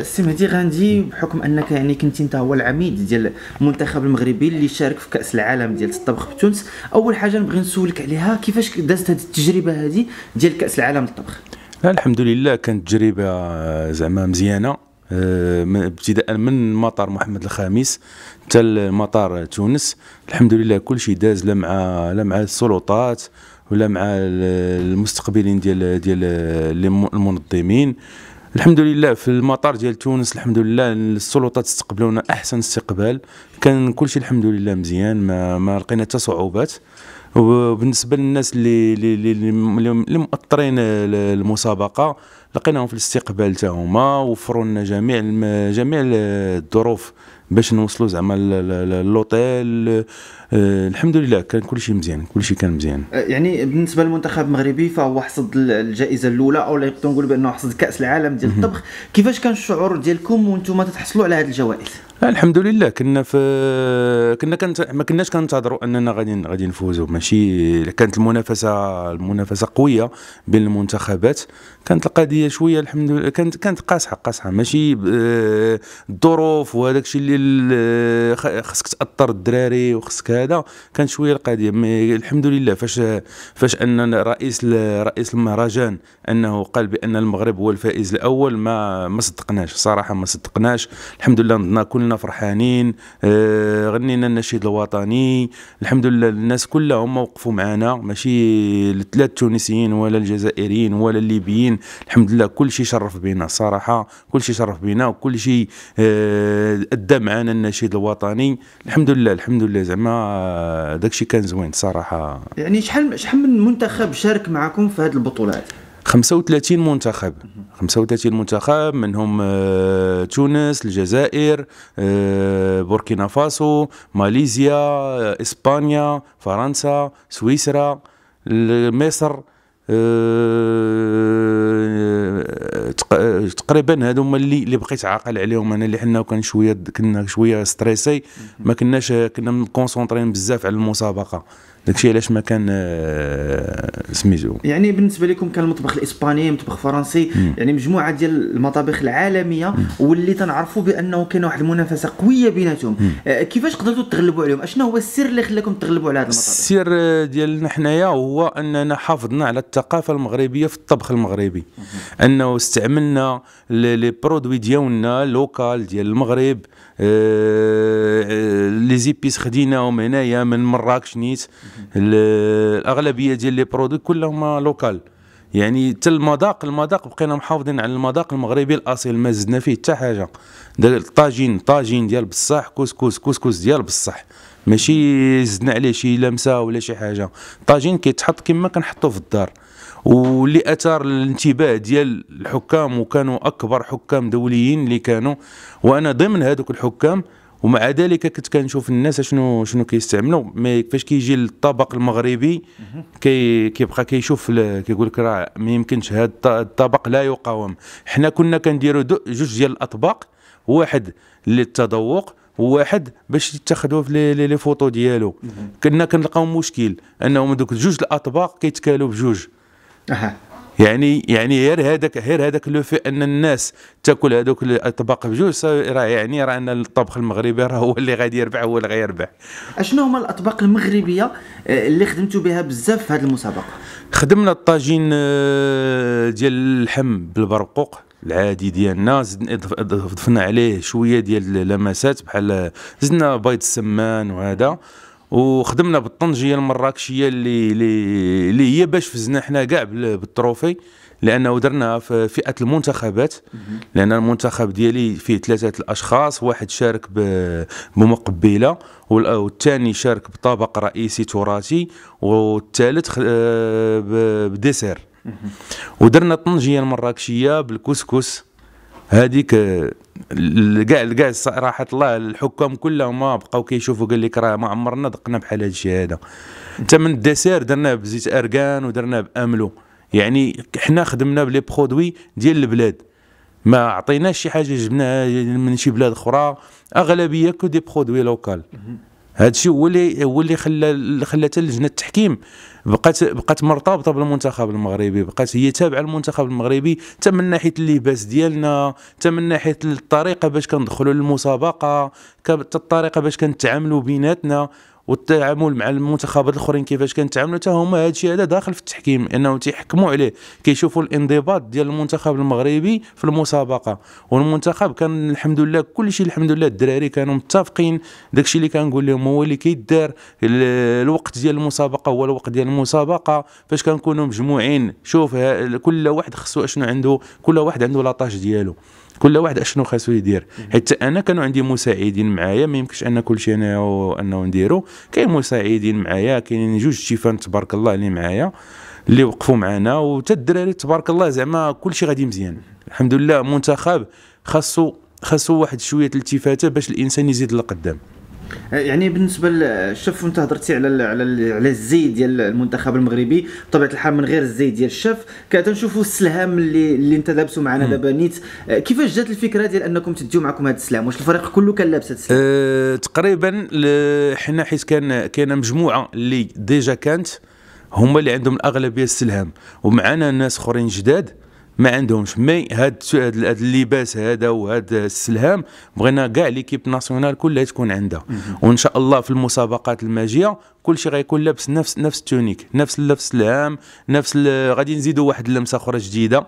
السي مهدي غاندي بحكم انك يعني كنت انت هو العميد ديال المنتخب المغربي اللي شارك في كاس العالم ديال الطبخ بتونس اول حاجه نبغي نسولك عليها كيفاش دازت هذه التجربه هذه ديال كاس العالم للطبخ لا الحمد لله كانت تجربه آه، زعما مزيانه آه، ابتداء من مطار محمد الخامس حتى مطار تونس الحمد لله كل شيء داز لا مع لا مع السلطات ولا مع المستقبلين ديال ديال المنظمين الحمد لله في المطار ديال تونس الحمد لله السلطات استقبلونا احسن استقبال كان كل شيء الحمد لله مزيان ما ما لقينا حتى صعوبات وبالنسبه للناس اللي اللي اللي مؤطرين المسابقه لقيناهم في الاستقبال تاعهم وفروا لنا جميع جميع الظروف باش نوصلوا زعما لوطيل آه، الحمد لله كان كل شيء مزيان كل شيء كان مزيان آه، يعني بالنسبه للمنتخب المغربي فهو حصد الجائزه الاولى او نقدر نقول بانه حصد كاس العالم ديال الطبخ كيفاش كان الشعور ديالكم وانتم تتحصلوا على هذه الجوائز الحمد لله كنا في كنا كنت ما كناش كننتظروا اننا غادي غادي نفوزوا ماشي كانت المنافسه المنافسه قويه بين المنتخبات كانت القضيه شويه الحمد لله كانت كانت قاصحه قاصحه ماشي الظروف وهذاك الشيء اللي خصك تاثر الدراري وخصك هذا كانت شويه القضيه مي الحمد لله فاش فاش ان رئيس رئيس المهرجان انه قال بان المغرب هو الفائز الاول ما ما صدقناش صراحه ما صدقناش الحمد لله نضنا كل كنا فرحانين آه، غنينا النشيد الوطني الحمد لله الناس كلهم وقفوا معنا ماشي لا التونسيين ولا الجزائريين ولا الليبيين الحمد لله كل شيء شرف بينا الصراحه كل شيء شرف بينا وكل شيء آه، ادى معنا النشيد الوطني الحمد لله الحمد لله زعما آه، داكشي كان زوين الصراحه يعني شحال شحال من منتخب شارك معكم في هذه البطولات 35 منتخب 35 منتخب منهم آه، تونس الجزائر آه، بوركينا فاسو ماليزيا آه، اسبانيا فرنسا سويسرا مصر تقريبا هادو هما اللي اللي بقيت عاقل عليهم انا اللي حنا كان شويه كنا شويه ستريسي ما كناش كنا مكونسونطرين بزاف على المسابقه داكشي علاش ما كان آه، سميتو يعني بالنسبه لكم كان المطبخ الاسباني المطبخ الفرنسي يعني مجموعه ديال المطابخ العالميه واللي تنعرفوا بانه كان واحد المنافسه قويه بيناتهم آه، كيفاش قدرتوا تغلبوا عليهم اشنو هو السر اللي خلاكم تغلبوا على هذا المطابخ السر آه، ديالنا حنايا هو اننا حافظنا على الثقافه المغربيه في الطبخ المغربي انه استعملنا لي برودوي ديالنا لوكال ديال المغرب لي زيبيس خديناهم هنايا من مراكش نيت الاغلبيه ديال لي برودوي كلهم لوكال يعني حتى المذاق المذاق بقينا محافظين على المذاق المغربي الاصيل ما زدنا فيه حتى حاجه الطاجين طاجين ديال بصح كسكس كسكس ديال بصح ماشي زدنا عليه شي لمسه ولا شي حاجه الطاجين كيتحط كما كنحطوه في الدار واللي اثار الانتباه ديال الحكام وكانوا اكبر حكام دوليين اللي كانوا وانا ضمن هذوك الحكام ومع ذلك كنت كنشوف الناس شنو شنو كيستعملوا مي فاش كيجي للطبق المغربي كي كيبقى كيشوف كيقول لك راه ما يمكنش هذا الطبق لا يقاوم حنا كنا كنديروا جوج ديال الاطباق واحد للتذوق وواحد باش يتخذوا في لي فوتو ديالو كنا كنلقاو مشكل انهم دوك جوج الاطباق كيتكالوا بجوج يعني يعني غير هذاك غير هذاك لو في ان الناس تاكل هذوك الاطباق بجوج راه يعني راه ان الطبخ المغربي راه هو اللي غادي يربح هو اللي غيربح اشنو هما الاطباق المغربيه آه، اللي خدمتوا بها بزاف في هذه المسابقه خدمنا الطاجين آه، ديال اللحم بالبرقوق العادي ديالنا ضفنا عليه شويه ديال اللمسات بحال آه، زدنا بيض السمان وهذا وخدمنا بالطنجيه المراكشيه اللي اللي, اللي هي باش فزنا حنا كاع بالتروفي لانه درناها في فئه المنتخبات لان المنتخب ديالي فيه ثلاثه الاشخاص واحد شارك بمقبله والثاني شارك بطبق رئيسي تراثي والثالث آه، بديسير ودرنا الطنجيه المراكشيه بالكسكس هذيك كاع كاع صراحه الله الحكام كلهم ما بقاو كيشوفوا قال لك راه ما عمرنا دقنا بحال هذا الشيء هذا انت من الدسير درناه بزيت اركان ودرناه باملو يعني حنا خدمنا بلي برودوي ديال البلاد ما عطيناش شي حاجه جبناها من شي بلاد اخرى اغلبيه كو دي برودوي لوكال هذا الشيء هو اللي هو اللي خلى خلاتها لجنه التحكيم بقات بقات مرتبطه بالمنتخب المغربي بقات هي تابعه للمنتخب المغربي حتى من ناحيه اللباس ديالنا حتى من ناحيه الطريقه باش كندخلوا للمسابقه الطريقه باش كنتعاملوا بيناتنا والتعامل مع المنتخبات الاخرين كيفاش كنتعاملوا حتى هما هادشي هذا داخل في التحكيم انهم تيحكموا عليه كيشوفوا الانضباط ديال المنتخب المغربي في المسابقه والمنتخب كان الحمد لله كلشي الحمد لله الدراري كانوا متفقين داكشي اللي كنقول لهم هو اللي كيدار الوقت ديال المسابقه هو الوقت ديال المسابقه فاش كنكونوا مجموعين شوف كل واحد خصو اشنو عنده كل واحد عنده لاطاج ديالو كل واحد اشنو خاصو يدير حتى انا كانوا عندي مساعدين معايا ما يمكنش ان شيء انا انه نديرو كاين مساعدين معايا كاينين جوج شيفان تبارك الله اللي معايا اللي وقفوا معنا وحتى الدراري تبارك الله زعما كلشي غادي مزيان الحمد لله منتخب خاصو خاصو واحد شويه الالتفاته باش الانسان يزيد لقدام يعني بالنسبه للشف انت هضرتي على على على الزي ديال المنتخب المغربي بطبيعه الحال من غير الزي ديال الشف كتنشوفوا السلهام اللي اللي انت لابسه معنا دابا نيت أه، كيفاش جات الفكره ديال انكم تديو معكم هذا السلام واش الفريق كله كان لابس هذا السلام أه تقريبا حنا حيت كان كاينه مجموعه اللي ديجا كانت هما اللي عندهم الاغلبيه السلهام ومعنا ناس اخرين جداد ما عندهمش مي هاد هاد اللباس هذا وهاد السلهام بغينا كاع ليكيب ناسيونال كلها تكون عندها وان شاء الله في المسابقات الماجيه كل شيء غيكون لابس نفس نفس التونيك نفس نفس السلهام نفس غادي نزيدوا واحد اللمسه اخرى جديده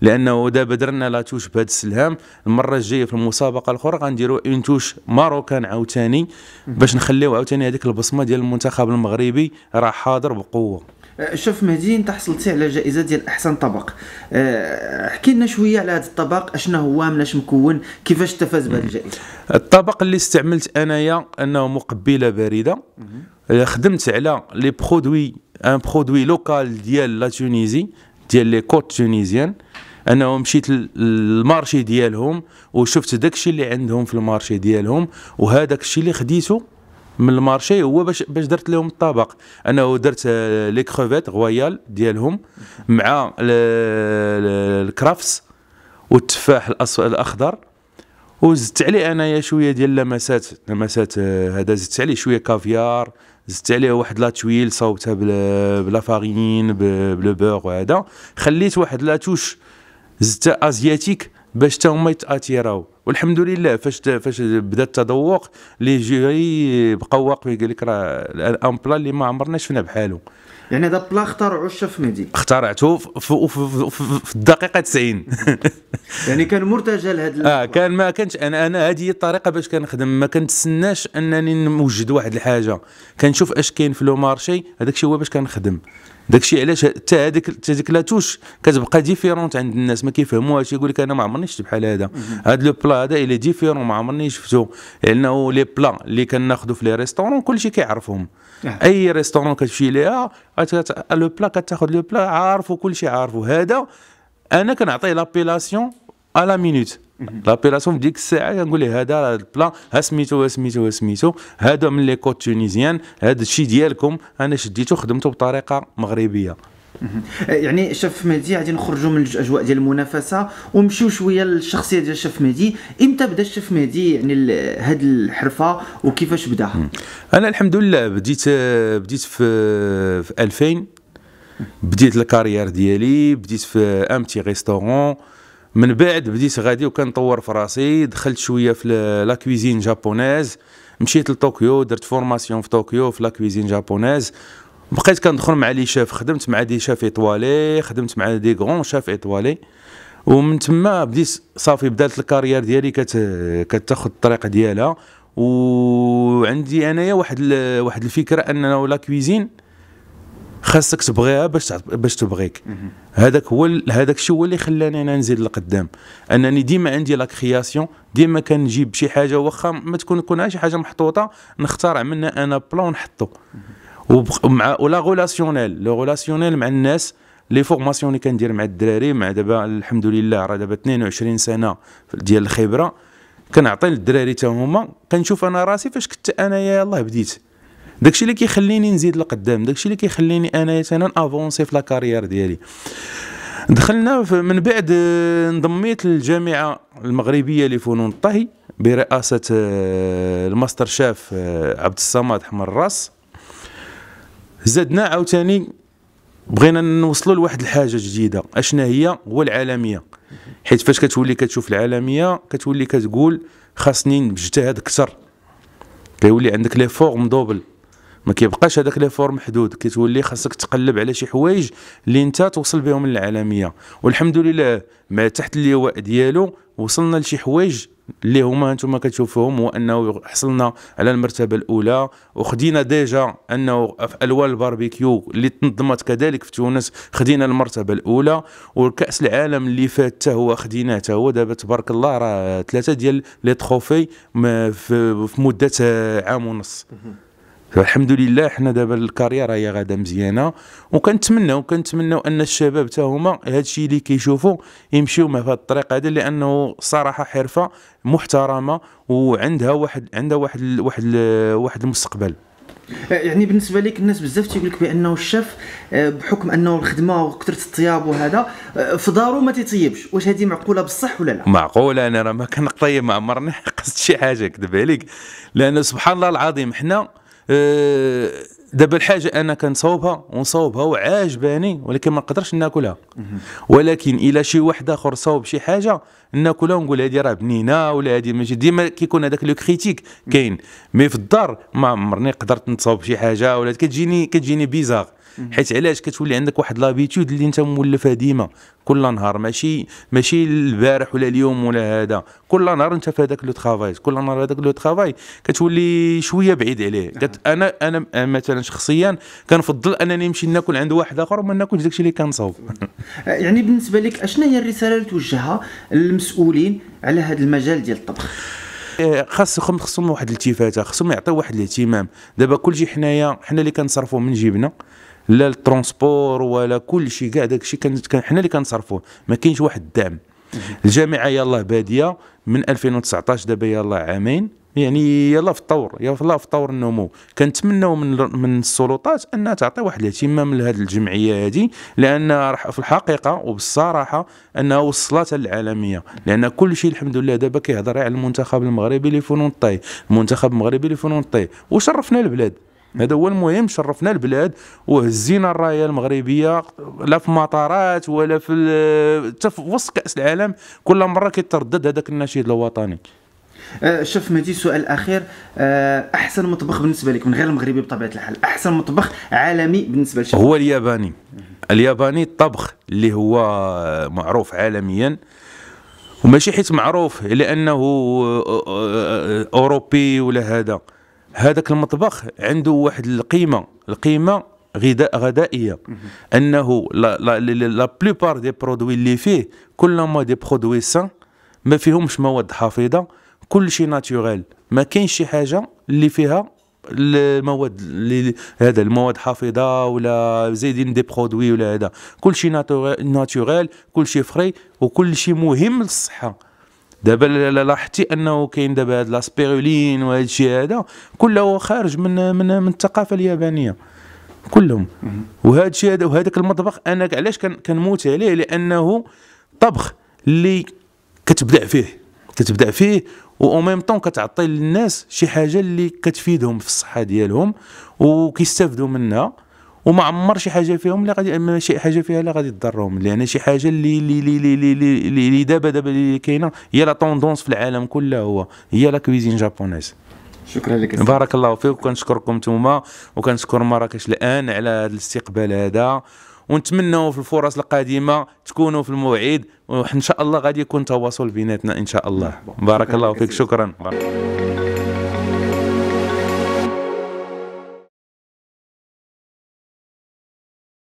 لانه دابا درنا لا توش بهاد السلهام المره الجايه في المسابقه الاخرى غنديروا اون توش ماروكان عاوتاني باش نخليو عاوتاني هذيك البصمه ديال المنتخب المغربي راه حاضر بقوه آه، شوف مهدي انت حصلتي على جائزه ديال احسن طبق آه، احكي لنا شويه على هذا الطبق اشنا هو من اش مكون كيفاش تفاز بهذه الجائزه الطبق اللي استعملت انايا انه مقبله بارده آه، خدمت على لي برودوي ان برودوي لوكال ديال لا تونيزي ديال لي كوت تونيزيان انه مشيت للمارشي ديالهم وشفت داكشي اللي عندهم في المارشي ديالهم وهذاك الشيء اللي خديته من المارشي هو باش باش درت لهم الطبق انه درت آه, لي كروفيت غويال ديالهم مع الكرافس والتفاح الاخضر وزدت عليه انايا شويه ديال لمسات لمسات آه, هذا زدت عليه شويه كافيار زدت عليه واحد لا تويل صوبتها بلا فارين بلو بوغ وهذا خليت واحد لا توش زدت ازياتيك باش تا هما يتاتيراو والحمد لله فاش فاش بدا التذوق لي جيري بقاو واقفين قال لك راه ان بلا اللي ما عمرنا شفنا بحاله يعني هذا بلا اخترعوا الشيف ميدي اخترعته في, الدقيقه 90 يعني كان مرتجل هذا اه كان ما كانش انا انا هذه هي الطريقه باش كنخدم ما كنتسناش انني نوجد واحد الحاجه كنشوف اش كاين في لو مارشي هذاك الشيء هو باش كنخدم داكشي علاش حتى هذيك هذيك ديك لاتوش كتبقى ديفيرونت عند الناس ما كيفهموهاش يقول لك انا ما عمرني شفت بحال هذا هاد لو بلا هذا الي ديفيرون ما عمرني شفتو لانه لي بلا اللي كناخذو في لي ريستورون كلشي كيعرفهم نعم. اي ريستورون كتمشي ليها لو بلا كتاخذ لو بلا عارفو كلشي عارفو هذا انا كنعطيه لابيلاسيون على مينوت لابيلاسيون في ديك الساعه كنقول ليه هذا البلان ها سميتو ها سميتو ها سميتو هذا من لي كود تونيزيان هذا الشيء ديالكم انا شديته خدمته بطريقه مغربيه يعني شاف مهدي غادي نخرجوا من الاجواء ديال المنافسه ونمشيو شويه للشخصيه ديال شاف مهدي امتى بدا شاف مهدي يعني هاد الحرفه وكيفاش بدا انا الحمد لله بديت بديت في في 2000 بديت الكارير ديالي بديت في امتي ريستورون من بعد بديت غادي وكنطور في راسي دخلت شويه في لا كويزين جابونيز مشيت لطوكيو درت فورماسيون في طوكيو في لا كويزين جابونيز بقيت كندخل مع لي شاف خدمت مع دي شاف ايطوالي خدمت مع دي غون شاف ايطوالي ومن تما بديت صافي بدات الكارير ديالي كتاخذ الطريق ديالها وعندي انايا واحد واحد الفكره انه لا كويزين خاصك تبغيها باش باش تبغيك هذاك هو هذاك الشيء هو اللي خلاني انا نزيد لقدام انني ديما عندي لا كرياسيون ديما كنجيب شي حاجه واخا ما تكون تكون شي حاجه محطوطه نخترع منها انا بلان نحطو ومع ولا غولاسيونيل لو غولاسيونيل مع الناس لي فورماسيون اللي كندير مع الدراري مع دابا الحمد لله راه دابا 22 سنه ديال الخبره كنعطي للدراري حتى هما كنشوف انا راسي فاش كنت انايا يلاه بديت داكشي اللي كيخليني نزيد لقدام داكشي اللي كيخليني انا مثلا افونسي في لاكارير ديالي دخلنا من بعد آه، انضميت للجامعه المغربيه لفنون الطهي برئاسه آه، الماستر شاف آه، عبد الصمد حمر الراس زدنا عاوتاني بغينا نوصلوا لواحد الحاجه جديده اشنا هي هو العالميه حيت فاش كتولي كتشوف العالميه كتولي كتقول خاصني نجتهد اكثر كيولي عندك لي فورم دوبل ما كيبقاش هذاك لي فور محدود كتولي خاصك تقلب على شي حوايج اللي انت توصل بهم للعالميه والحمد لله مع تحت اللواء ديالو وصلنا لشي حوايج اللي هما انتم كتشوفوهم هو انه حصلنا على المرتبه الاولى وخدينا ديجا انه في الوان الباربيكيو اللي تنظمت كذلك في تونس خدينا المرتبه الاولى والكاس العالم اللي فات حتى هو خديناه حتى هو دابا تبارك الله راه ثلاثه ديال لي تروفي في مده عام ونص فالحمد لله حنا دابا الكاريير راهي غادا مزيانه وكنتمناو كنتمناو ان الشباب حتى هما هذا الشيء اللي كيشوفوا يمشيو مع هذا الطريق هذا لانه صراحه حرفه محترمه وعندها واحد عندها واحد واحد واحد المستقبل أه، يعني بالنسبه لك الناس بزاف تيقول لك بانه الشاف أه، بحكم انه الخدمه وكثره الطياب وهذا أه، في دارو ما تيطيبش واش هذه معقوله بصح ولا لا معقوله انا راه ما كنطيب ما عمرني قصد شي حاجه كذب عليك لان سبحان الله العظيم حنا آه، دابا الحاجه انا كنصوبها ونصوبها وعاجباني ولكن ما نقدرش ناكلها ولكن الا شي واحد اخر صوب شي حاجه ناكلها ونقول هذه راه بنينه ولا هذه ماشي ديما كيكون هذاك لو كريتيك كاين مي في الدار ما عمرني قدرت نصوب شي حاجه ولا كتجيني كتجيني بيزار حيت علاش كتولي عندك واحد لابيتود اللي انت مولفها ديما كل نهار ماشي ماشي البارح ولا اليوم ولا هذا كل نهار انت في هذاك لو ترافاي كل نهار هذاك لو ترافاي كتولي شويه بعيد عليه قلت نعم. انا انا مثلا شخصيا كنفضل انني نمشي ناكل عند واحد اخر وما ناكلش داكشي اللي كنصاوب يعني بالنسبه لك اشنا هي الرساله اللي توجهها للمسؤولين على هذا المجال ديال الطبخ آه، خاصهم خصهم واحد الالتفاته خصهم يعطيو واحد الاهتمام دابا كلشي حنايا حنا اللي كنصرفوا من جيبنا لا الترونسبور ولا كل شيء كاع داك الشيء حنا اللي كنصرفوه ما كاينش واحد الدعم الجامعه يلاه باديه من 2019 دابا يلاه عامين يعني يلا في الطور يلا في طور النمو كنتمناو من من السلطات انها تعطي واحد الاهتمام لهذه الجمعيه هذه لان في الحقيقه وبالصراحه انها وصلت للعالميه لان كل شيء الحمد لله دابا كيهضر على المنتخب المغربي لفنون الطي المنتخب المغربي لفنون الطي وشرفنا البلاد هذا هو المهم شرفنا البلاد وهزينا الرايه المغربيه لا في المطارات ولا في حتى في وسط كاس العالم كل مره كيتردد هذاك النشيد الوطني أه، شوف مهدي سؤال اخير أه، احسن مطبخ بالنسبه لك من غير المغربي بطبيعه الحال احسن مطبخ عالمي بالنسبه للشعب هو الياباني الياباني الطبخ اللي هو معروف عالميا وماشي حيت معروف لانه اوروبي ولا هذا هذاك المطبخ عنده واحد القيمه القيمه غذاء غذائيه انه لا لا لا بلوبار دي برودوي اللي فيه كلهم دي برودوي سان ما فيهمش مواد حافظه كل شيء ناتوريل ما كاينش شي حاجه اللي فيها المواد اللي هذا المواد حافظه ولا زايدين دي برودوي ولا هذا كل شيء ناتوريل كل شيء فري وكل شيء مهم للصحه دابا لاحظتي انه كاين دابا هاد لاسبيرولين وهاد الشيء هذا كله خارج من من من الثقافه اليابانيه كلهم وهذا الشيء هذا وهذاك المطبخ انا علاش كنموت عليه لانه طبخ اللي كتبدع فيه كتبدع فيه و ميم طون كتعطي للناس شي حاجه اللي كتفيدهم في الصحه ديالهم وكيستافدوا منها وما عمر شي حاجه فيهم اللي غادي شي حاجه فيها اللي غادي تضرهم لان شي حاجه اللي اللي اللي اللي اللي دابا دابا اللي كاينه هي لا طوندونس في العالم كله هو هي لا كويزين جابونيز شكرا لك بارك الله فيك وكنشكركم نتوما وكنشكر مراكش الان على هذا الاستقبال هذا ونتمنوا في الفرص القادمه تكونوا في الموعد وان شاء الله غادي يكون تواصل بيناتنا ان شاء الله بارك الله فيك شكرا